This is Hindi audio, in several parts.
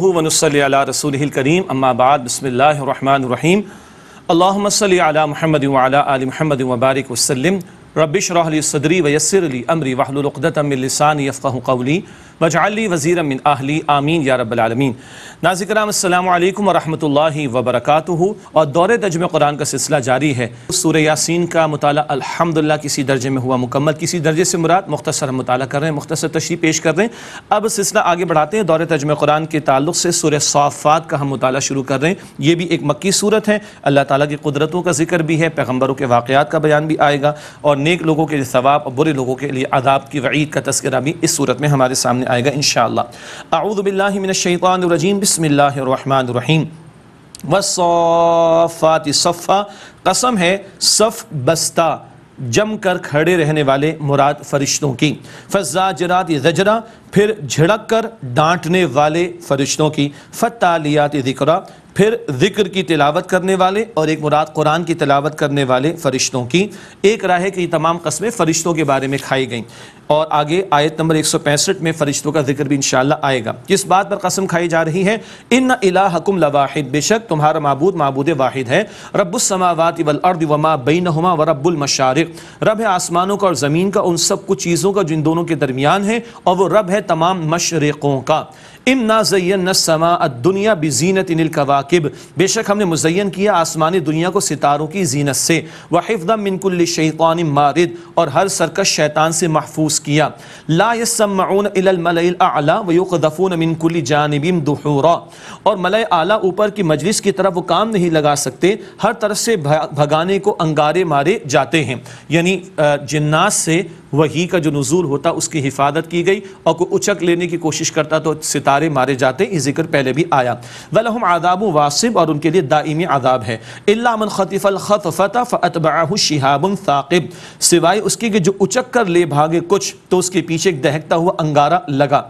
वनसल रसूल करीम अम्माबाद बसमीम अल्लामसल महमद आल महमद वबारक वसलम रबिश रहली सदरी वयसरली अमरी वाहलुलदातमिलसानी यफ़ा कौली वजाली वज़ी अमिन आहली आमीन या रबालमीन राम अल्लाम वरहमल वबरक और दौर तजम कुरान का सिलसिला जारी है सूर यासिन का मताल अलहमदिल्ला किसी दर्जे में हुआ मुकम्मल किसी दर्जे से मुराद मुख्तर हम मताल कर रहे हैं मुख्तर तशरी पेश कर रहे हैं अब सिलसिला आगे बढ़ाते हैं दौरे तजम कुरान के तल्ल से सूर सौफात का हम मताल शुरू कर रहे हैं ये भी एक मक्की सूरत है अल्लाह ताली की कुदरतों का जिक्र भी है पैगम्बरों के वाक़ात का बयान भी आएगा और नेक लोगों के लिए सवाब और बुरे लोगों के लिए आदाब की वईद का तस्करा भी इस सूरत में हमारे सामने आएगा इन शौदबिल्लिमिनशैतरजीम बसमीम वफ़ात सफ़ा कसम है सफ़ बस्ता जम कर खड़े रहने वाले मुराद फरिश्तों की फ़ाजरात जजरा फिर झड़क कर डांटने वाले फरिश्तों की फ़तालियात ज़िक्रा फिर ज़िक्र की तिलावत करने वाले और एक मुराद कुरान की तिलावत करने वाले फ़रिश्तों की एक राय की तमाम कस्में फ़रिश्तों के बारे में खाई गई और आगे आयत नंबर एक सौ पैंसठ में फ़रिश्तों का जिक्र भी इन आएगा किस बात पर कसम खाई जा रही है इन अला लवाद बेशक तुम्हारा मबूद मबूद वाहिद है रबुलसमावत अर्द वमा बिन हमा व रबुलमशार रब है आसमानों का और ज़मीन का उन सब कुछ चीज़ों का जिन दोनों के दरमियान है और वह रब है तमाम मशरक़ों का इमना जयन समा दुनिया बीजीनत इन कवाकब बेशक हमने मुजैन किया आसमानी दुनिया को सितारों की जीनत से वहिफ़ा मिनकुल शैतान मारद और हर सरकश शैतान से महफूज किया लासमून अला मिनकुल जानबिन दहरा और मलय आला ऊपर की मजलिस की तरफ वो काम नहीं लगा सकते हर तरफ से भगाने को अंगारे मारे जाते हैं यानी जिन्नास से वही का जो नजूल होता उसकी हिफाजत की गई और कोई उचक लेने की कोशिश करता तो सितारा तारे मारे जाते हैं जिक्र पहले भी आया वलहम आदाब वासिब और उनके लिए दाइमी आदाब है इलामन खत फ़तः फ़तबाह शिहाबन साकिब सिवाय उसके कि जो उचक कर ले भागे कुछ तो उसके पीछे एक दहकता हुआ अंगारा लगा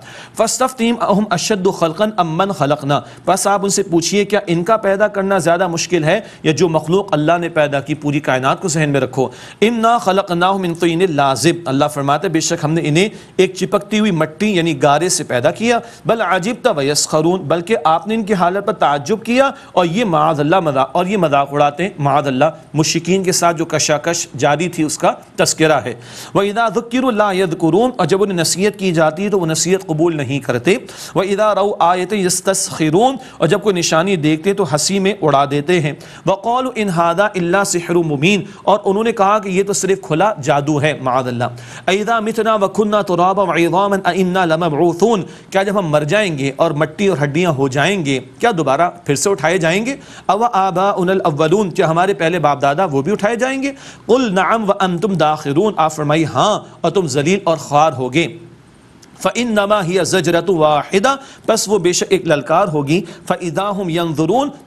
फस्तफ़ तीम अहम अशद खलकन अमन खलकना बस आप उनसे पूछिए क्या इनका पैदा करना ज़्यादा मुश्किल है या जो मखलूक अल्लाह ने पैदा की पूरी कायनात को जहन में रखो इम ना खलक ना हम तो इन्हें लाजिब अल्लाह फरमाते बेशक हमने इन्हें एक चिपकती हुई मट्टी यानी गारे से पैदा किया बल अजीब तवयस्खरून बल्कि आपने इनकी हालत पर ताजुब किया और ये माजल्ला मजाक और ये मजाक उड़ाते हैं माजल्ला मुशिकिन के साथ जो कशाकश जारी थी उसका तस्करा है व इदा ज़ुक्रलायदकुरून और जब उन्हें नसीहत की जाती है तो वह नसीहत कबूल नहीं करते व इदा रो आयत यस्तरून और जब कोई निशानी देखते तो हंसी में उड़ा देते हैं वक़ौल इन हादा अल्ला सहर मुबीन और उन्होंने कहा कि ये तो सिर्फ खुला जादू है माजल्ला अदा मितना वखुन्ना तो रबा वामन इन्ना लमबून क्या जब हम मर जाए जाएंगे और मट्टी और हड्डियां हो जाएंगे क्या दोबारा फिर से उठाए जाएंगे अव आबा उनल अवलून क्या हमारे पहले बाप दादा वो भी उठाए जाएंगे उल नाम व अम तुम दाखिरून आप फरमाई हाँ और तुम जलील और ख्वार हो गए फ़िन नमा ही जजरत वाहिदा बस वो बेशक एक ललकार होगी फ़िदा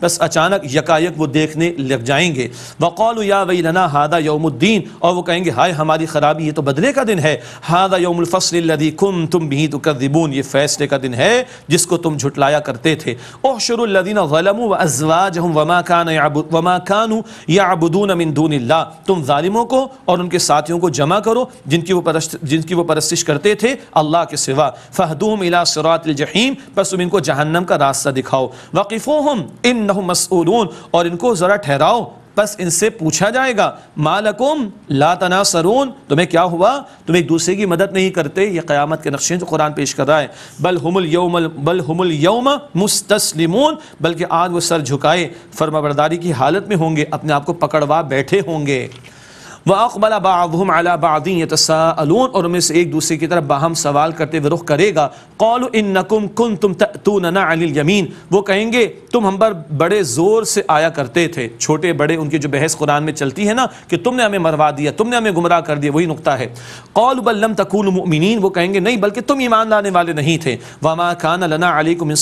बस अचानक यकायक वो देखने लग जाएंगे वक़ौल या हादा यौमुद्दीन और वो कहेंगे हाय हमारी ख़राबी ये तो बदले का दिन है हादा कुम तुम भी तो ये फ़ैसले का दिन है जिसको तुम झुटलाया करते थे ओह शरुल्लिन गलम व अजवाज हम वमा खान वमा खानू या अबुदून अमिनदून तुम ालिमों को और उनके साथियों को जमा करो जिनकी वो परस्त जिनकी वो परस्तिश करते थे अल्लाह के सिवा फ़हदूम इला सरात जहीम बस तुम इनको जहन्नम का रास्ता दिखाओ वकीफ़ो हम इन नह मसूलून और इनको ज़रा ठहराओ बस इनसे पूछा जाएगा मालकुम ला तना सरून तुम्हें क्या हुआ तुम एक दूसरे की मदद नहीं करते ये क़्यामत के नक्शे जो कुरान पेश कर रहा है बल हमल यौम बल हमल यौम मुस्तसलिमून बल्कि आज वो सर झुकाए फर्माबरदारी की हालत में होंगे अपने आप को पकड़वा बैठे होंगे व अकबला बाबहम अला बादीन यतसाअलून और उनमें से एक दूसरे की तरफ बाहम सवाल करते हुए रुख करेगा कौल इन नकुम कुन तुम तूनना अनिल यमीन वो कहेंगे तुम हम पर बड़े ज़ोर से आया करते थे छोटे बड़े उनकी जो बहस कुरान में चलती है ना कि तुमने हमें मरवा दिया तुमने हमें गुमराह कर दिया वही नुकता है कौल बल्लम तकून वो कहेंगे नहीं बल्कि तुम ईमान लाने वाले नहीं थे वमा खान लना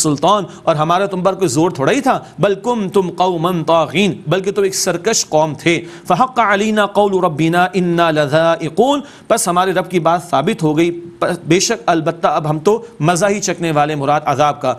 सुल्तान और हमारा तुम पर कोई ज़ोर थोड़ा ही था बल्कुम तुम कौमन तागीन बल्कि तुम एक सरकश कौम थे फ़हक़ अलीना कौल रब रबीना इन्ना लजाइकून बस हमारे रब की बात साबित हो गई बेशक अलबत्ता अब हम तो मज़ा ही चकने वाले मुराद अजाब का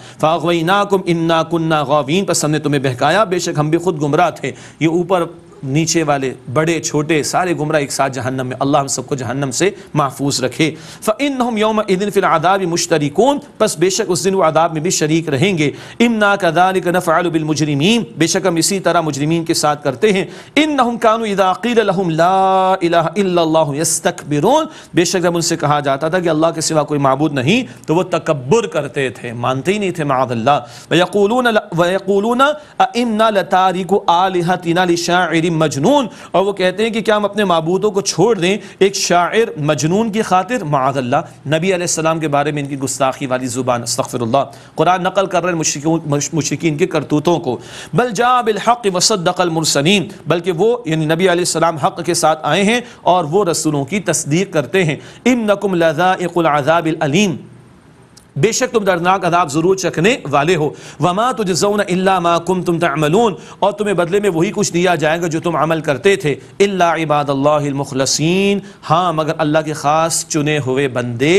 कुम इन्ना कन्ना गौवीन बस हमने तुम्हें बहकाया बेशक हम भी खुद गुमराह थे ये ऊपर नीचे वाले बड़े छोटे सारे गुमराह एक साथ जहन्नम में अल्लाह हम सबको जहन्नम से महफूज रखे फ़िन योम दिन फिर आदाब मुश्तरकोन बस बेशक उस दिन वो आदाब में भी शरीक रहेंगे इमना कदालिक नफ़ालबिलमुजरमीन बेशक हम इसी तरह मुजरमीन के साथ करते हैं इन नहम कानूदाक़ीलहमलास्तकबिरून बेशक जब उनसे कहा जाता था कि अल्लाह के सिवा कोई मबूद नहीं तो वह तकबर करते थे मानते ही नहीं थे मादल्ला वयकूलून वयकूलून इमना आलिहा तीना शायरी मजनून और वो कहते हैं कि क्या हम अपने मबूदों को छोड़ दें एक शायर मजनून की खातिर माजल्ला नबी आसमाम के बारे में इनकी गुस्ताखी वाली ज़ुबान अस्तफ़िरल्ला कुरान नकल कर रहे मुशिकिन के करतूतों को बल जा बिलहक वसदलमरसनिन बल्कि वो यानी नबी आसमाम हक के साथ आए हैं और वो रसूलों की तस्दीक करते हैं इम नकुम लज़ाक़ुलज़ाबिलम बेशक तुम दर्दनाक अदाब ज़रूर चखने वाले हो वमा तुजौन अल्ला माकुम तुम तमलून और तुम्हें बदले में वही कुछ दिया जाएगा जो तुम अमल करते थे अल्ला इबादल्लामखलसिन हाँ मगर अल्लाह के ख़ास चुने हुए बंदे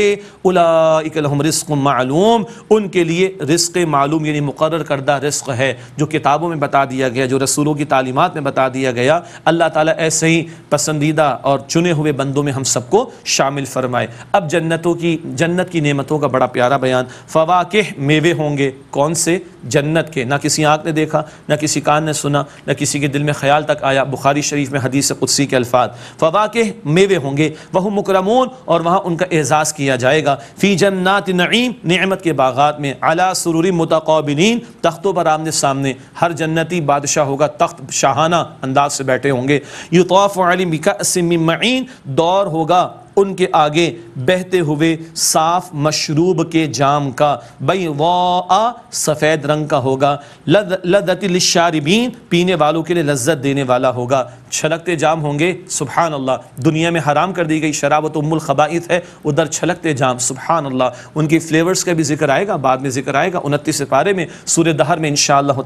उलाम रिस्क मालूम उनके लिए रिस्क मालूम यानी मुकर करदा रिस्क है जो किताबों में बता दिया गया जो रसूलों की तालीमत में बता दिया गया अल्लाह ताली ऐसे ही पसंदीदा और चुने हुए बंदों में हम सबको शामिल फरमाए अब जन्नतों की जन्नत की नियमतों का बड़ा प्यारा बयान फवा के मेवे होंगे कौन से जन्नत के ना किसी आँख ने देखा ना किसी कान ने सुना ना किसी के दिल में ख्याल तक आया बुखारी शरीफ में हदीस कुदसी के अल्फाज फवा के मेवे होंगे वह मुकरमून और वहाँ उनका एजाज़ किया जाएगा फ़ी जन्नात नईम नमत के बागात में अला सुरूरी मतकबिन तख्तों पर आमने सामने हर जन्नती बादशाह होगा तख्त शाहाना अंदाज से बैठे होंगे युतौफ़ अली मिका सिमीन दौर होगा उनके आगे बहते हुए साफ मशरूब के जाम का बई वा सफ़ेद रंग का होगा लद लदतिल शारिबीन पीने वालों के लिए लज्जत देने वाला होगा छलकते जाम होंगे सुबहान अल्लाह दुनिया में हराम कर दी गई तो उम्मुल खबाइत है उधर छलकते जाम सुबहान अल्लाह उनकी फ्लेवर्स का भी जिक्र आएगा बाद में जिक्र आएगा उनतीस पारे में सूर्य दहर में इन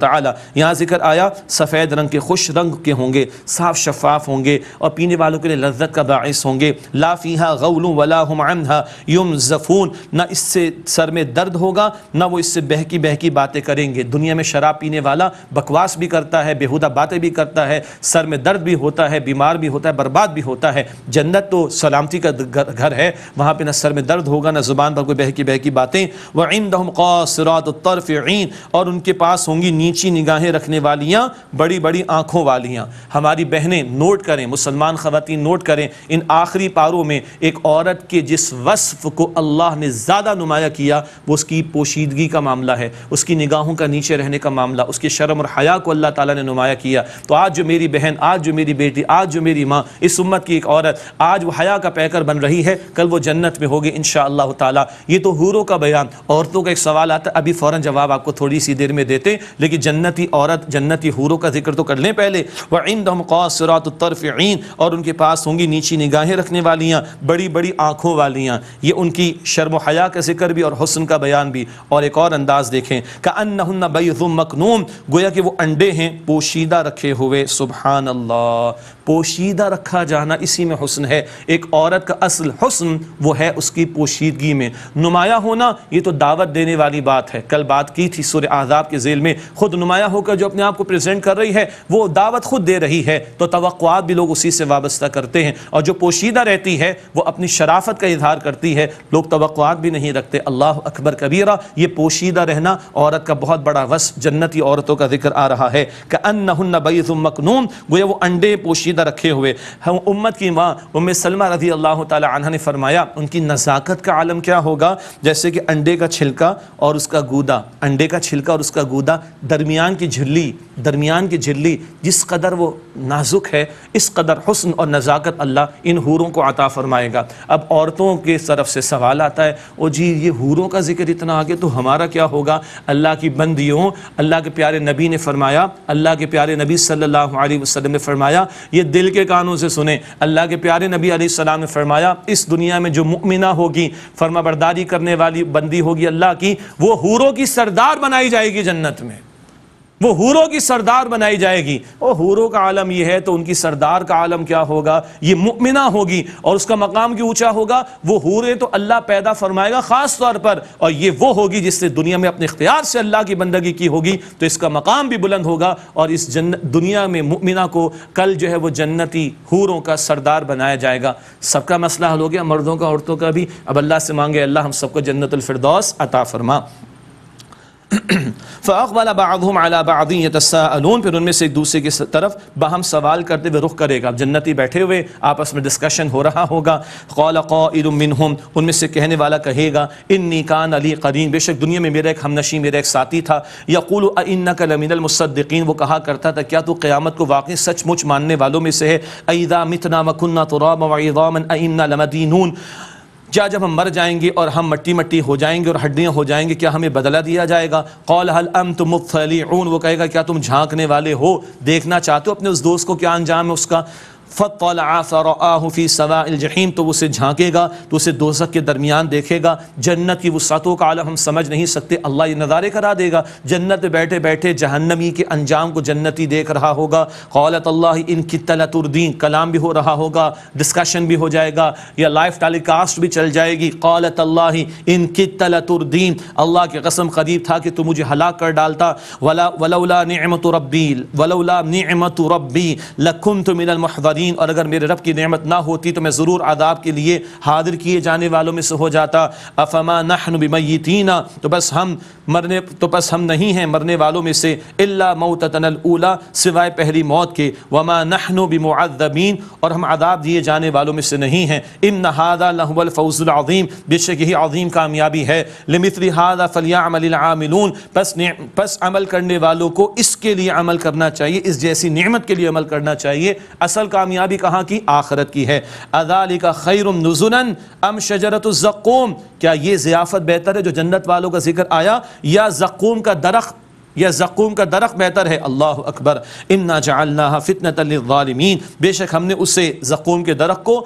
ताला यहाँ जिक्र आया सफ़ेद रंग के खुश रंग के होंगे साफ शफाफ होंगे और पीने वालों के लिए लज्जत का बायस होंगे लाफिया गौलू वला हमहा युम जफ़ून ना इससे सर में दर्द होगा ना वो इससे बहकी बहकी बातें करेंगे दुनिया में शराब पीने वाला बकवास भी करता है बेहूदा बातें भी करता है सर में दर्द भी होता है बीमार भी होता है बर्बाद भी होता है जन्नत तो सलामती का घर है वहाँ पर ना सर में दर्द होगा ना ज़ुबान पर कोई बहकी बहकी बातें व इन दम क़ासरातरफ़ीन और उनके पास होंगी नीची निगाहें रखने वालियाँ बड़ी बड़ी आँखों वालियाँ हमारी बहनें नोट करें मुसलमान ख़वान नोट करें इन आखिरी पारों में एक औरत के जिस वसफ को अल्लाह ने ज़्यादा नुमाया किया वो उसकी पोशीदगी का मामला है उसकी निगाहों का नीचे रहने का मामला उसकी शर्म और हया को अल्लाह ताला ने नुमाया किया तो आज जो मेरी बहन आज जो मेरी बेटी आज जो मेरी माँ इस उम्मत की एक औरत आज वो हया का पैकर बन रही है कल वो जन्नत में होगी इन ताला ये तो हूरों का बयान औरतों का एक सवाल आता अभी फ़ौर जवाब आपको थोड़ी सी देर में देते लेकिन जन्नती औरत जन्नती हूरों का जिक्र तो कर लें पहले व इन दम कौसरातरफ़ीन और उनके पास होंगी नीची निगाहें रखने वालियाँ बड़ी बड़ी आँखों वालियाँ ये उनकी शर्म हया का जिक्र भी और हसन का बयान भी और एक और अंदाज़ देखें का अन्न बई मकनूम गोया कि वो अंडे हैं पोशीदा रखे हुए सुबहान अल्लाह 哦。पोशीदा रखा जाना इसी में हसन है एक औरत का असल हसन वो है उसकी पोशीदगी में नुमाया होना ये तो दावत देने वाली बात है कल बात की थी सुर आज़ाब के जेल में खुद नुमाया होकर जो अपने आप को प्रेजेंट कर रही है वो दावत खुद दे रही है तो तोक़ात भी लोग उसी से वाबस्ता करते हैं और जो पोशीदा रहती है वो अपनी शराफत का इजहार करती है लोग तोक़ात भी नहीं रखते अल्लाह अकबर कबीरा ये पोशीदा रहना औरत का बहुत बड़ा वस जन्नती औरतों का जिक्र आ रहा है कि अन्न नई मकनून गोया वो अंडे पोशीदा अंदर रखे हुए हम उम्मत की माँ उम सलमा रजी अल्लाह तह ने फरमाया उनकी नज़ाकत का आलम क्या होगा जैसे कि अंडे का छिलका और उसका गूदा अंडे का छिलका और उसका गूदा दरमियान की झिल्ली दरमियान की झिल्ली जिस कदर वो नाजुक है इस कदर हसन और नज़ाकत अल्लाह इन हूरों को अता फरमाएगा अब औरतों के तरफ से सवाल आता है ओ जी ये हूरों का जिक्र इतना आगे तो हमारा क्या होगा अल्लाह की बंदियों अल्लाह के प्यारे नबी ने फरमाया अल्लाह के प्यारे नबी सल्लल्लाहु अलैहि वसल्लम ने फरमाया ये दिल के कानों से सुने अल्लाह के प्यारे नबी आसमाम ने फरमाया इस दुनिया में जो मुमिना होगी फर्मा बरदारी करने वाली बंदी होगी अल्लाह की वो हूरों की सरदार बनाई जाएगी जन्नत में वो हूरों की सरदार बनाई जाएगी वो हूरों का आलम यह है तो उनकी सरदार का आलम क्या होगा ये मुमिना होगी और उसका मकाम क्यों ऊंचा होगा वो हूरें तो अल्लाह पैदा फरमाएगा खास तौर पर और ये वो होगी जिसने दुनिया में अपने इख्तियार से अल्लाह की बंदगी की होगी तो इसका मकाम भी बुलंद होगा और इस जन्न दुनिया में मुमिना को कल जो है वह जन्नती हूरों का सरदार बनाया जाएगा सबका मसला हल हो गया मर्दों का औरतों का भी अब अल्लाह से मांगे अल्लाह हम सबको जन्नतफरदौस अता फरमा फ़ाक़ वाला बादम अला तस्सा तस्लून फिर उनमें से एक दूसरे की तरफ बाहम सवाल करते हुए रुख करेगा अब जन्नती बैठे हुए आपस में डिस्कशन हो रहा होगा कौल कौमिन उनमें से कहने वाला कहेगा इन निकान अली करीन बेशक दुनिया में मेरा एक हमनशी मेरा एक साथी था यकुल अन्न कलमिनमसद्दीन वो कहा करता था क्या तू क़्यामत को वाकई सचमुच मानने वालों में से है अदा मितना वकुन्ना तुराब वामन अमना क्या जब हम मर जाएंगे और हम मट्टी मट्टी हो जाएंगे और हड्डियाँ हो जाएंगे क्या हमें बदला दिया जाएगा कौल हल अम तो मुफ्तली वो कहेगा क्या तुम झांकने वाले हो देखना चाहते हो अपने उस दोस्त को क्या अंजाम है उसका फ़तला फ़राफ़ी सवाजहीम तो उसे झांकेगा तो उसे दोजक के दरमियान देखेगा जन्नत की वसातों का आलम हम समझ नहीं सकते अल्लाह ये नज़ारे करा देगा जन्नत बैठे बैठे जहन्नमी के अंजाम को जन्नती देख रहा होगा कौलत अल्लाह इनकी तलतुरदीन कलाम भी हो रहा होगा डिस्कशन भी हो जाएगा या लाइव टेलीकास्ट भी चल जाएगी कौलत अल्लाह इनकी तलतुरदीन अल्लाह के कसम करीब था कि तू मुझे हलाक कर डालता वला वलौला नमत रबी वलौला नमत रबी लखुन तो मिनल महदरी आदीन और अगर मेरे रब की नेमत ना होती तो मैं ज़रूर आदाब के लिए हाजिर किए जाने वालों में से हो जाता अफमा नहन बीमयतीना तो बस हम मरने तो बस हम नहीं हैं मरने वालों में से अल्ला मऊतनल ऊला सिवाय पहली मौत के वमा नहन बमदबीन और हम आदाब दिए जाने वालों में से नहीं हैं इन नहादा लहबलफ़ौज़ुलज़ीम बेशक यही अजीम कामयाबी है लिमितली हादा फलिया अमलामिलून बस बस अमल करने वालों को इसके लिए अमल करना चाहिए इस जैसी नेमत के लिए अमल करना चाहिए असल काम कामयाबी कहाँ की आखरत की है अदाली का खैरम नजुलन अम शजरतुज़क़ूम क्या ये ज़ियाफ़त बेहतर है जो जन्नत वालों का जिक्र आया या ज़क़ूम का दरख्त या जक़ूम का दरख बेहतर है अल्लाह अकबर इन्ना जालना फ़ितनतलमीन बेशक हमने उसे जक़ूम के दरख को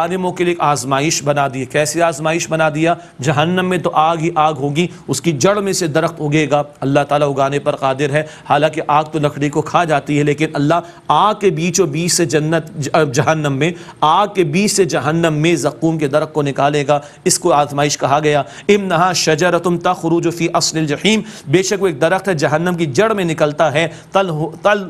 ालिमों के लिए आजमाइश बना दी कैसे आजमाइश बना दिया जहन्नम में तो आग ही आग होगी उसकी जड़ में से दरख्त उगेगा अल्लाह ताला उगाने पर कादिर है हालांकि आग तो लकड़ी को खा जाती है लेकिन अल्लाह आग के बीचों बीच से जन्नत जहन्नम में आग के बीच से जहन्नम में जक़ूम के दरख्त को निकालेगा इसको आजमाइश कहा गया इम नहा शजर तुम जो फ़ी असल जहीम बेशक वो एक दरख्त है जहन्नम की जड़ में निकलता है तल तल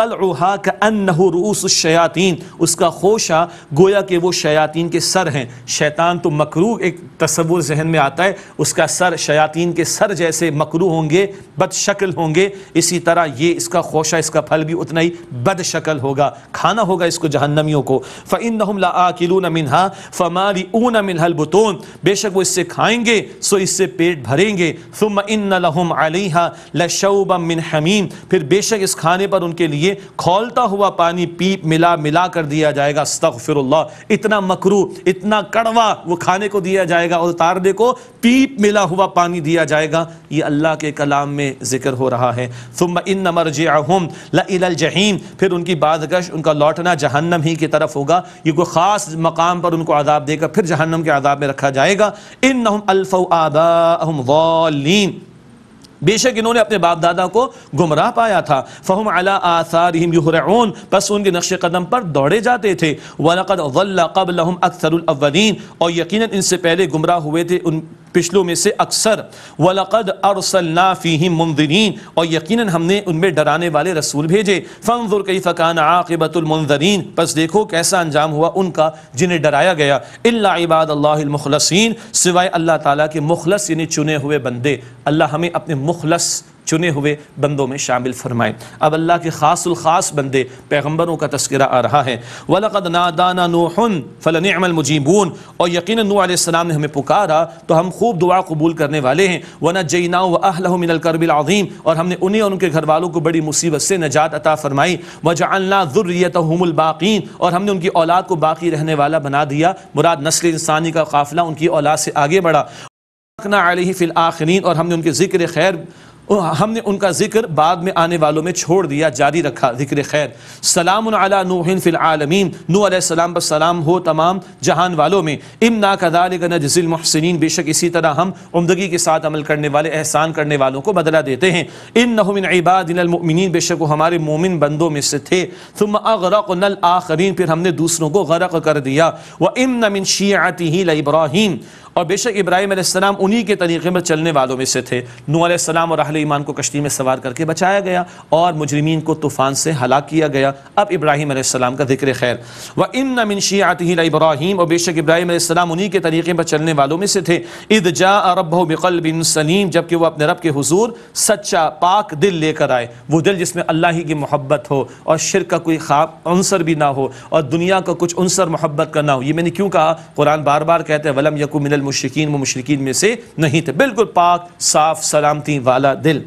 तलहा का अन रूस शयातीन उसका खोशा गोया के वो शयातीन के सर हैं शैतान तो मकरू एक तस्वुर जहन में आता है उसका सर शयातीन के सर जैसे मकरू होंगे बदशक्ल होंगे इसी तरह ये इसका खोशा इसका फल भी उतना ही बदशक्ल होगा खाना होगा इसको जहन्नमियों को फ़िन लाकिलून मिनहा फ़मारी ऊन मिनहल बतून बेशक वो इससे खाएंगे सो इससे पेट भरेंगे सुम इन लहम अलहा लशौब मिन हमीम फिर बेशक इस खाने पर उनके लिए लिए खोलता हुआ पानी पी मिला मिला कर दिया जाएगा अस्तफ़िरल्ला इतना मकरू इतना कड़वा वो खाने को दिया जाएगा और तारने को पीप मिला हुआ पानी दिया जाएगा ये अल्लाह के कलाम में ज़िक्र हो रहा है सुम इन नमर नमरजहम लहीम फिर उनकी बादगश उनका लौटना जहन्नम ही की तरफ होगा ये कोई ख़ास मकाम पर उनको आदाब देगा फिर जहन्नम के आदाब में रखा जाएगा इन नहम अल्फ़ आबा बेशक इन्होंने अपने बाप दादा को गुमराह पाया था फ़हम अला आसार युहरऊन बस उनके नक्श कदम पर दौड़े जाते थे वलकद कबल अक्सरवलिन और यकीन इनसे पहले गुमराह हुए थे उन पिछलों में से अक्सर वलकद अरसलना फ़ीहिम मुनजरीन और यकीन हमने उनमें डराने वाले रसूल भेजे फमजुर कई फ़कान आक़िबतुलमनजरीन बस देखो कैसा अंजाम हुआ उनका जिन्हें डराया गया इल्ला इबाद अल्लाहमखलसिन सिवाय अल्लाह ताला के मुखलस यानी चुने हुए बंदे अल्लाह हमें अपने मुखलस चुने हुए बंदों में शामिल फरमाए अब अल्लाह के खास बंदे पैगम्बरों का तस्करा आ रहा है वलकद नादाना नूहन फ़लनमल मुजीबून और यकीन नूसम ने हमें पुकारा तो हम खूब दुआ कबूल करने वाले हैं वना जैना व अहलमिनकरबिलज़ीम और हमने उन्हें और उनके घर वालों को बड़ी मुसीबत से नजात अता फ़रमाई वजाना ज़ुर्रियत और हमने उनकी औलाद को बाकी रहने वाला बना दिया मुराद नस्ल इंसानी का काफ़िला उनकी औलाद से आगे बढ़ा फिल आखरीन और हमने उनके ज़िक्र खैर हमने उनका जिक्र बाद में आने वालों में छोड़ दिया जारी रखा जिक्र खैर सलाम नूहिन फिल आलमीन नू सलाम पर सलाम हो तमाम जहान वालों में इमना कदाल नजिल महसिन बेशक इसी तरह हम उमदगी के साथ अमल करने वाले एहसान करने वालों को बदला देते हैं इन नहमिन इबादिन बेशक वो हमारे मोमिन बंदों में से थे तुम अगरक नल आखरीन फिर हमने दूसरों को गरक कर दिया व इम नमिन शी आती ही इब्राहिम और बेशक इब्राहिम आसमाम उन्हीं के तरीक़े में चलने वालों में से थे नूसम और अहल ईमान को कश्ती में सवार करके बचाया गया और मुजरमीन को तूफ़ान से हलाक किया गया अब इब्राहिम आसमाम का जिक्र खैर व इन नमिन शीआत इब्राहिम और बेशक इब्राहिम आसमाम उन्हीं के तरीक़े पर चलने वालों में से थे इद जा रब बिकल बिन सलीम जबकि वह अपने रब के हजूर सच्चा पाक दिल लेकर आए वो दिल जिसमें अल्लाह ही की मोहब्बत हो और शिर का कोई खाब अंसर भी ना हो और दुनिया का कुछ अंसर मोहब्बत का ना हो ये मैंने क्यों कहा कुरान बार बार कहते हैं वलम यकू मिनल मिनल मुशरकिन व मुशरकिन में से नहीं थे बिल्कुल पाक साफ सलामती वाला दिल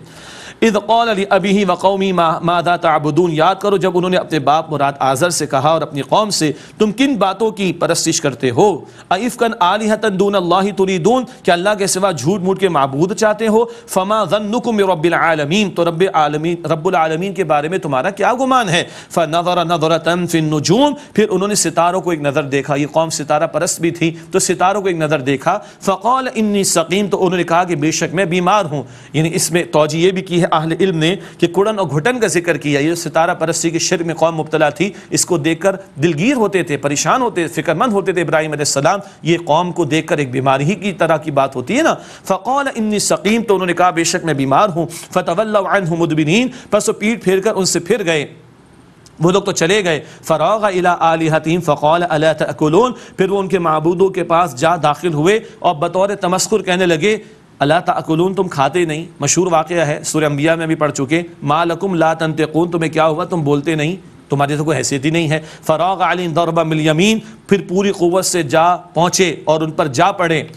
कौल अली अभी ही वकौमी मादा तबुदून याद करो जब उन्होंने अपने बाप मुराद आज़र से कहा और अपनी कौम से तुम किन बातों की परस्तिश करते हो अफ़कन आली तंदून अल्लाह दून क्या अल्लाह के सिवा झूठ मूठ के मबूद चाहते हो फमा जन्नुकुम रबालमीन तो रब आलमीन रबालमीन के बारे में तुम्हारा क्या गुमान है फ नजर नजर तनफिन नजूम फिर उन्होंने सितारों को एक नज़र देखा ये कौम सितारा परस्त भी थी तो सितारों को एक नज़र देखा फ़कौल इन्नी सकीम तो उन्होंने कहा कि बेशक मैं बीमार हूँ यानी इसमें तोजी ये भी की है अहल इल्म ने कि कुड़न और घुटन का जिक्र किया ये सितारा परस्ती के शिर में कौम मुबतला थी इसको देखकर दिलगीर होते थे परेशान होते फिक्रमंद होते थे इब्राहिम सलाम ये कौम को देखकर एक बीमारी ही की तरह की बात होती है ना फ़कौल इन्नी सकीम तो उन्होंने कहा बेशक मैं बीमार हूँ फ़तवल्लान मुदबिन बस वो पीठ फेर कर उनसे फिर गए वो लोग तो चले गए फ़राग अला आली हतीम फ़कौल अला तकुलून फिर वो उनके महबूदों के पास जा दाखिल हुए और बतौर तमस्कुर कहने लगे अला तकुलून तुम खाते नहीं मशहूर वाक़ है सुर अम्बिया में भी पढ़ चुके माँ लकुम ला तनतकून तुम्हें क्या हुआ तुम बोलते नहीं तुम्हारी तो कोई हैसियत ही नहीं है फ़राग आलिन दौरबा मिलयमीन फिर पूरी क़वत से जा पहुँचे और उन पर जा पड़े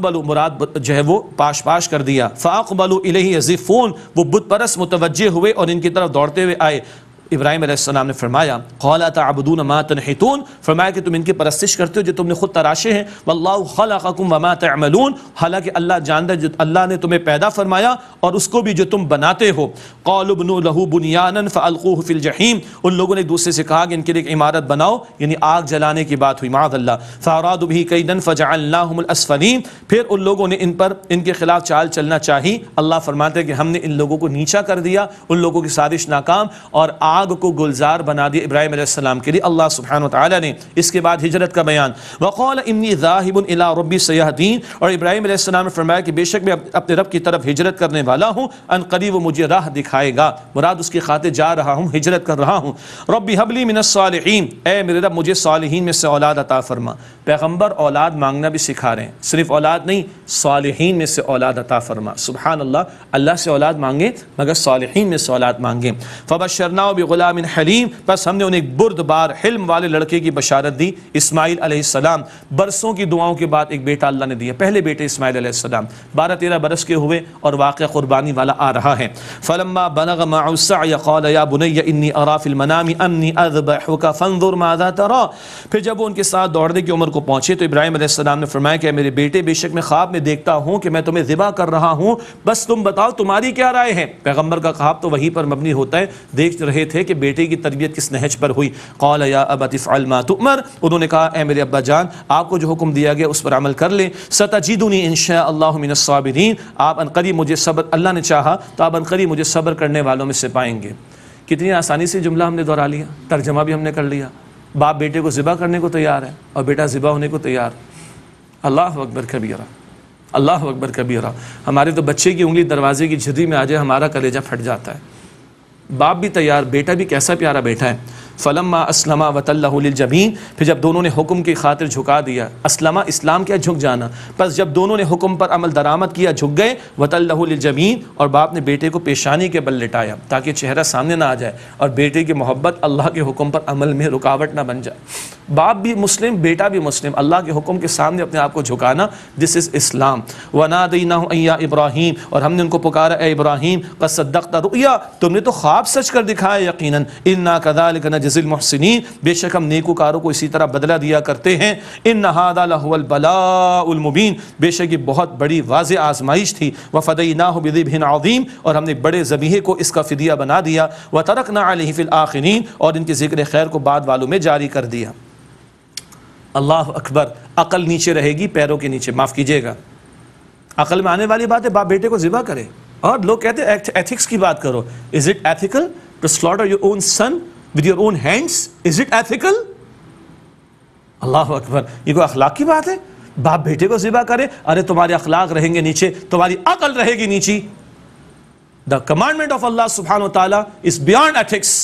बलो मुराद जो है वो पाश पाश कर दिया फ़ाकबल इलही ज़िफ़ून वो बुत परस मुतवजे हुए और इनकी तरफ दौड़ते हुए आए इब्राहिम अलैहिस्सलाम ने फरमाया खौला तबदून मा तनहितून फरमाया कि तुम इनकी परस्तिश करते हो जो तुमने खुद तराशे हैं वल्लाह खलाकुम वमा तमलून हालांकि अल्लाह जानता है जो अल्लाह ने तुम्हें पैदा फरमाया और उसको भी जो तुम बनाते हो कौलबन लहू बुनियान फ़लकूह फिल जहीम उन लोगों ने एक दूसरे से कहा कि इनके लिए एक इमारत बनाओ यानी आग जलाने की बात हुई मादल्ला फ़ाराद भी कई दिन फ़जाल्लासफरीम फिर उन लोगों ने इन पर इनके खिलाफ चाल चलना चाहिए अल्लाह फरमाते कि हमने इन लोगों को नीचा कर दिया उन लोगों की साजिश नाकाम और आग आग को गुलजार बना दिया इब्राहिम आसमाम के लिए अल्लाह सुबहान तला ने इसके बाद हिजरत का बयान वक़ौल इमनी ज़ाहिबुल्ला रबी सयाहदीन और इब्राहिम आसमाम ने फरमाया कि बेशक मैं अपने रब की तरफ हिजरत करने वाला हूँ अन करीब वो मुझे राह दिखाएगा मुराद उसकी खातिर जा रहा हूँ हिजरत कर रहा हूँ रबी हबली मिनसालहीन ए मेरे रब मुझे सालहीन में से औलाद अता फरमा पैगम्बर औलाद मांगना भी सिखा रहे हैं सिर्फ औलाद नहीं सालहीन में से औलाद अता फरमा सुबहान अल्लाह अल्लाह से औलाद मांगे मगर सालहीन में से औलाद मांगे फ़बशरना गुलाम हलीम बस हमने उन्हें एक बुरदबार हिल्म वाले लड़के की बशारत दी इस्माईल अलैहिस्सलाम बरसों की दुआओं के बाद एक बेटा अल्लाह ने दिया पहले बेटे इसमाइल अलैहिस्सलाम बारह तेरह बरस के हुए और वाक़ क़ुरबानी वाला आ रहा है फलम्मा बनग माउसाया बुनैया इन्नी फिर जब वो उनके साथ दौड़ने की उम्र को पहुंचे तो इब्राहिम ने फरमाया कि मेरे बेटे बेशक मैं ख्वाब में देखता हूँ कि मैं तुम्हें ज़िबा कर रहा हूँ बस तुम बताओ तुम्हारी क्या राय है पैगम्बर का ख्वाब तो वहीं पर मबनी होता है देख रहे थे थे कि बेटे की तरबियत किस नहज पर हुई कौल या अबतफ़लमा तुमर उन्होंने कहा ए मेरे अब्बा जान आपको जो हुक्म दिया गया उस पर अमल कर लें सताजीदनी इनशा अल्लामिनसाबरीन आप अनकरी मुझे सब्र अल्लाह ने चाहा तो आप अनकरी मुझे सब्र करने वालों में से पाएंगे कितनी आसानी से जुमला हमने दोहरा लिया तर्जमा भी हमने कर लिया बाप बेटे को ज़िबा करने को तैयार है और बेटा ज़िबा होने को तैयार अल्लाह अकबर कबीरा अल्लाह अकबर कबीरा हमारे तो बच्चे की उंगली दरवाजे की झिरी में आ जाए हमारा कलेजा फट जाता है बाप भी तैयार बेटा भी कैसा प्यारा बेटा है फ़लम्मा असलमा वतल्लाजमीन फिर जब दोनों ने हुक्म की खातिर झुका दिया असलमा इस्लाम क्या झुक जाना बस जब दोनों ने हुक्म पर अमल दरामद किया झुक गए वतल्लाजमीन और बाप ने बेटे को पेशानी के बल लिटाया ताकि चेहरा सामने ना आ जाए और बेटे की मोहब्बत अल्लाह के हुक्म पर अमल में रुकावट ना बन जाए बाप भी मुस्लिम बेटा भी मुस्लिम अल्लाह के हुक्म के सामने अपने आप को झुकाना दिस इज़ इस्लाम वना ना अया इब्राहिम और हमने उनको पुकारा ए इब्राहिम का रुया तुमने तो ख्वाब सच कर दिखाया यकीन इन्ना कदाल जजिल महसिन बेशक हम नेकूकारों को इसी तरह बदला दिया करते हैं इन नहादलाबीन बेशक ये बहुत बड़ी वाज आजमाइश थी व फ़दई बिन अदीम और हमने बड़े ज़बीहे को इसका फ़दिया बना दिया व तरक ना आखिरीन और इनके ज़िक्र खैर को बाद वालों में जारी कर दिया अल्लाह अकबर अकल नीचे रहेगी पैरों के नीचे माफ़ कीजिएगा अकल में आने वाली बात है बाप बेटे को ज़िबा करे और लोग कहते हैं एथिक्स की बात करो is it ethical to slaughter your own son with your own hands is it ethical अल्लाह अकबर ये कोई अखलाक की बात है बाप बेटे को ज़िबा करे अरे तुम्हारे अखलाक रहेंगे नीचे तुम्हारी अकल रहेगी नीची द कमांडमेंट ऑफ अल्लाह सुबहान तला इज़ बियॉन्ड एथिक्स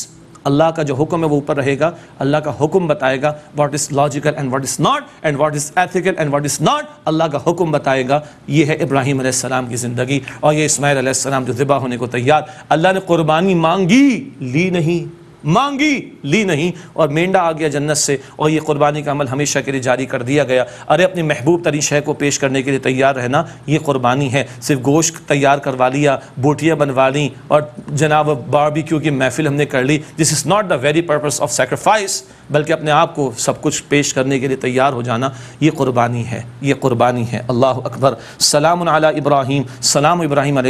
अल्लाह का जो हुक्म है वो ऊपर रहेगा अल्लाह का हुक्म बताएगा what is logical and what is not and what is ethical and what is not अल्लाह का हुक्म बताएगा ये है इब्राहिम आसमाम की ज़िंदगी और ये इसमाइल आसमाम जो ज़िबा होने को तैयार अल्लाह ने कुर्बानी मांगी ली नहीं मांगी ली नहीं और मेंढा आ गया जन्नत से और ये कुर्बानी का अमल हमेशा के लिए जारी कर दिया गया अरे अपने महबूब तरीन शह को पेश करने के लिए तैयार रहना ये कुर्बानी है सिर्फ गोश्त तैयार करवा लिया बोटियाँ बनवा ली और जनाब बारबी की महफिल हमने कर ली this is not the very purpose of sacrifice बल्कि अपने आप को सब कुछ पेश करने के लिए तैयार हो जाना ये कुर्बानी है ये कुर्बानी है अल्लाह अकबर सलाम इब्राहिम सलाम इब्राहिम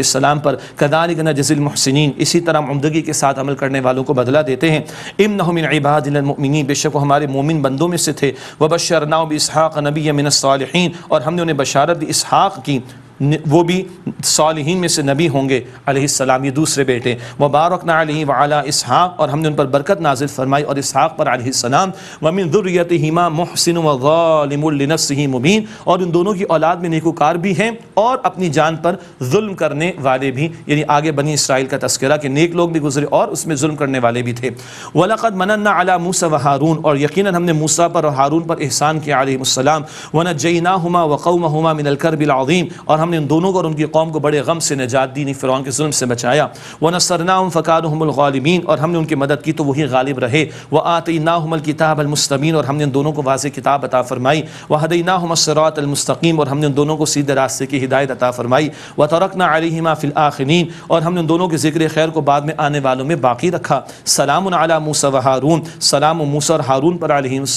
पर कदानिक जजिल महसिन इसी तरह उमदगी के साथ अमल करने वालों को बदला देते कहते हैं इम नहमिन इबादिलमिन बेशक हमारे मोमिन बंदों में से थे नाउ इसहाक़ नबी मिनसालहन और हमने उन्हें बशारत इसहाक़ की वो भी सालहीन में से नबी होंगे अलैहिस्सलाम ये दूसरे बेटे वबारक नली वाला इसहाक़ और हमने उन पर बरकत नाजिल फरमाई और इसहाक़ पर आसलाम वमिन ज़ुरियत हिमा मोहसिन वलिमस मुबीन और उन दोनों की औलाद में नेकोकार भी हैं और अपनी जान पर जुल्म करने वाले भी यानी आगे बनी इसराइल का तस्करा कि नेक लोग भी गुजरे और उसमें जुल्म करने वाले भी थे वलक़द मनन्ना अला मूसा व हारून और यकीन हमने मूसा पर और हारून पर एहसान किया आलम वन जईना हुमा वक़ुमा मिनलकर बिलादीम और हमने उन दोनों को और उनकी कौम को बड़े गम से निजात दी नहीं फ़िरौन के जुल्म से बचाया व न नसरना फ़कानमलमिन और हमने उनकी मदद की तो वही गालिब रहे व आती नाहमल किताब अलमस्तमीन और हमने उन दोनों को वाज किताब अता फ़रमाई व हदई नाहमसरातमस्तकीम और हमने उन दोनों को सीधे रास्ते की हिदायत अता फ़रमाई व तरकना आलिमा फ़िल आखिरीन और हमने उन दोनों के जिक्र खैर को बाद में आने वालों में बाकी रखा सलाम आला मूसा व हारून सलाम मूसा और हारून पर आलिम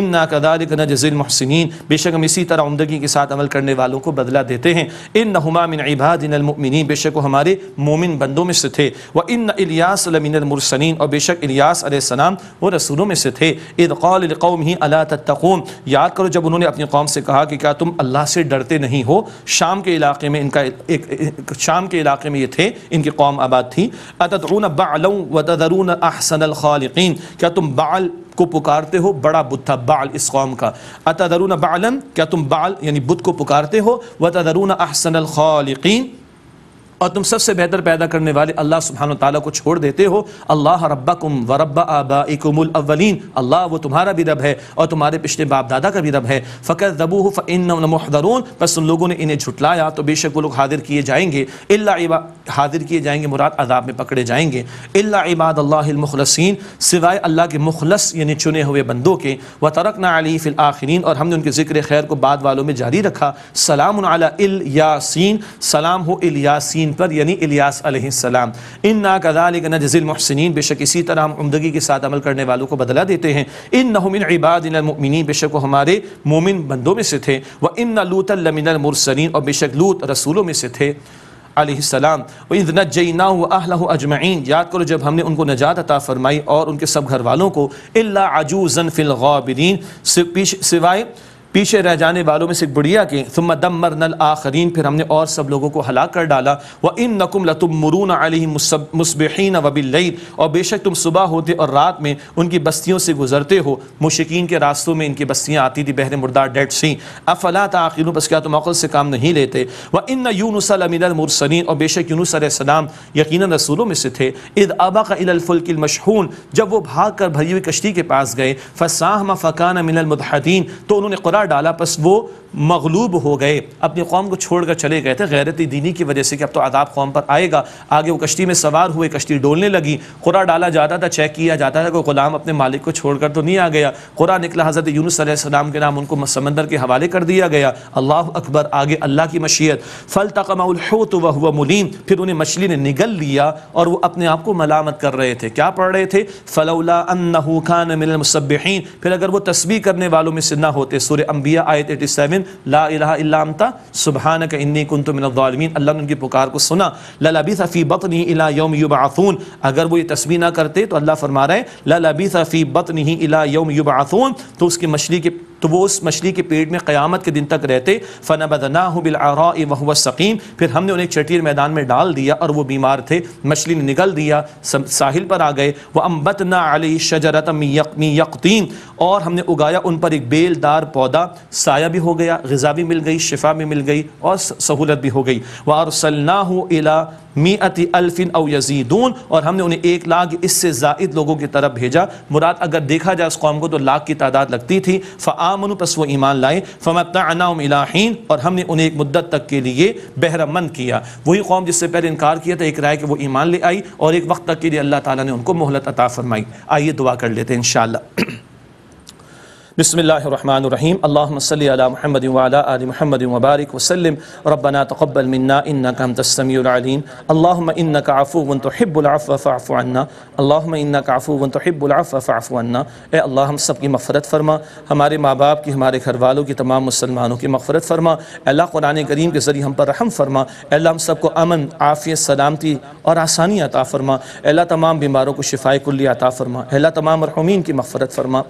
इम ना कदार जजिल महसिन बेशक हम इसी तरह उमदगी के साथ अमल करने वालों को बदला देते करते हैं इन नहुमामिन इबादिनमिन बेशक हमारे मोमिन बंदों में से थे व इन इलियास और बेशक इलियास सलाम वो रसूलों में से थे इदक़ौम ही अला तत्तून याद करो जब उन्होंने अपनी कौम से कहा कि क्या तुम अल्लाह से डरते नहीं हो शाम के इलाके में इनका एक, शाम के इलाके में ये थे इनकी कौम आबाद थी अतरून बाल वदरून अहसन ख़ालकिन क्या तुम बाल को पुकारते हो बड़ा बुत था बाल इस कौम का दरून बालन क्या तुम बाल यानी बुत को पुकारते हो व तदरून अहसन और तुम सबसे बेहतर पैदा करने वाले अल्लाह सुबहान तला को छोड़ देते हो अल्लाह रब्बकुम व आबा आबाकुमुल अवलिन अल्लाह वो तुम्हारा भी रब है और तुम्हारे पिछले बाप दादा का भी रब है फ़कर दबू फ़िनमहदरून बस उन लोगों ने इन्हें झुटलाया तो बेशक वो लोग हाजिर किए जाएंगे अल्लाबा हाजिर किए जाएंगे मुराद अदाब में पकड़े जाएंगे इल्ला इबाद सिवाय अल्लाह के मुखलस यानी चुने हुए बंदों के व तरक ना अली फ़िल आखिरीन और हमने उनके ज़िक्र खैर को बाद वालों में जारी रखा सलाम अला यासिन सलाम हो इल इन पर यानी इलियास अलैहिस्सलाम इन ना कदालिक नजल महसिन बेशक इसी तरह हम उमदगी के साथ अमल करने वालों को बदला देते हैं इन नहमिन इबाद इनमिन बेशक वो हमारे मोमिन बंदों में से थे व इन लूतमिन मुरसरीन और बेशक लूत रसूलों में से थे आसमाम नजना अजमैन याद करो जब हमने उनको नजात अता फरमाई और उनके सब घर वालों को अल्ला फिल फ़िलगाबरीन सिवाय पीछे रह जाने वालों में से बुढ़िया के तुम दमर नल आखरीन फिर हमने और सब लोगों को हला कर डाला व इन नकुम लतुम मरून अली मुसबिन वबिल और बेशक तुम सुबह होते और रात में उनकी बस्तियों से गुजरते हो मुशिकीन के रास्तों में इनकी बस्तियाँ आती थी बहरे मुर्दा डेड सी अफला तखिर बस क्या तुम अकल से काम नहीं लेते व इन यूनुसलमिनमरसलिन और बेशक सलाम यकीन रसूलों में से थे इद अबा का इलफुल्किल मशहून जब वो भाग कर भरी हुई कश्ती के पास गए फसाहमा फ़कान मिनलमदीन तो उन्होंने कुरान मार डाला बस वो मगलूब हो गए अपनी कौम को छोड़ कर चले गए थे गैरत दीनी की वजह से कि अब तो आदाब कौम पर आएगा आगे वो कश्ती में सवार हुए कश्ती डोलने लगी खुरा डाला जाता था चेक किया जाता था कोई गुलाम अपने मालिक को छोड़कर तो नहीं आ गया खुरा निकला हज़रत यूनुसम के नाम उनको समंदर के हवाले कर दिया गया अल्लाह अकबर आगे अल्लाह की मशीयत फल हो तो वह हुआ मुलीम फिर उन्हें मछली ने निगल लिया और वह अपने आप को मलामत कर रहे थे क्या पढ़ रहे थे फलौला खान मिलमसबिन फिर अगर वो तस्वीर करने वालों में से ना होते सूर्य अम्बिया आयत एटी सेवन ला इलामता सुबहान का इन्नी कुन तो मिनदालमीन अल्लाह ने उनकी पुकार को सुना ला लबी सफ़ी बतनी इला योम युब युबासून अगर वो ये तस्वीर ना करते तो अल्लाह फरमा रहे ला लबी सफ़ी बतनी इला योम युब युबासून तो उसकी मछली के तो वो उस मछली के पेट में क़्यामत के दिन तक रहते फ़ना बदना आरा वह सकीम फिर हमने उन्हें चटीर मैदान में डाल दिया और वो बीमार थे मछली ने निकल दिया साहिल पर आ गए वह अम्बत ना अली शजरत यकतीम और हमने उगाया उन पर एक बेलदार पौधा साया भी हो गया गज़ा भी मिल गई शिफा भी मिल गई और सहूलत भी हो गई हो इला मीअती अल्फिन अव यजीदून और हमने उन्हें एक लाख इससे जायद लोगों की तरफ भेजा मुराद अगर देखा जाए उस कौम को तो लाख की तादाद लगती थी फ़ आमनु पस वो ईमान लाए फ़मतनाम इलाहीन और हमने उन्हें एक मुद्दत तक के लिए बहरमंद किया वही कौम जिससे पहले इनकार किया था एक राय कि वो ईमान ले आई और एक वक्त तक के लिए अल्लाह ताला ने उनको मोहलत अता फरमाई आइए दुआ कर लेते हैं इन बसमीम अल्लाम महमद वाली महमद वबारक वसलम रबना तकबल मन्ना इन्ना का हम तस्मीम अल्लाम इन्ना का आफ़ू वन तो हिब्बुलफ़ाफ़ाफ़ाना अल्लाम इन्ना का आफ़ू वन तो हिब्बुलफ़ाफ़ाफ़ाना ए अल्लाह हम सब की मफ़रत फ़रमा हमारे माँ बाप की हमारे घर वालों की तमाम मुसलमानों की मफ़रत फ़रमा अल्लाह कुरान करीम के ज़रिए हम पर रहम फ़रमा अल्लाह हम सबको अमन आफ़ियत सलामती और आसानी अता फ़रमा अल्लाह तमाम बीमारों को शिफाई कुल्ली अता फ़रमा अल्लाह तमाम मरहूमिन की मफ़रत फ़रमा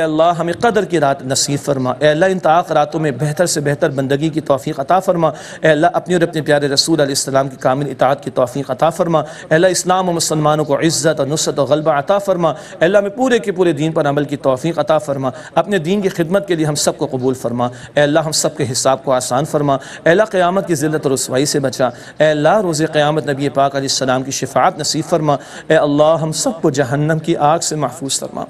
अल्लाह हमें कदर की रात नसीब फरमा अल्लाह इन ताक रातों में बेहतर से बेहतर बंदगी की तोफ़ी अता फरमा अल्लाह अपने और अपने प्यारे रसूल आसमाम की कामिल इतात की तोफ़ी अता फरमा अल्लाह इस्लाम और मुसलमानों को इज़्ज़त और नुसरत और गलबा अता फरमा अल्लाह में पूरे के पूरे दीन पर अमल की तोफ़ी अता फरमा अपने दीन की खिदमत के लिए हम सबको कबूल फरमा अल्लाह हम सब के हिसाब को आसान फरमा अल्लाह क़्यामत की ज़िलत और रसवाई से बचा अल्लाह रोज़ क़्यामत नबी पाक आसमाम की शिफात नसीब फरमा अल्लाह हम सबको जहन्नम की आग से महफूज फरमा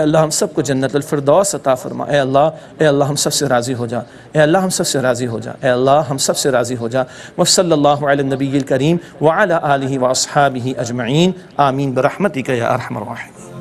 अल्लाह हम सबको जन्नतफ़रदौस अता फरमा ए अल्लाह ए अल्लाह हम सबसे राज़ी हो जा ए अल्लाह हम सबसे राज़ी हो जा ए अल्लाह हम सबसे राज़ी हो जा वसल नबी करीम वाल आलि वसहाबी अजमैन आमीन बरहमती का या अरहमर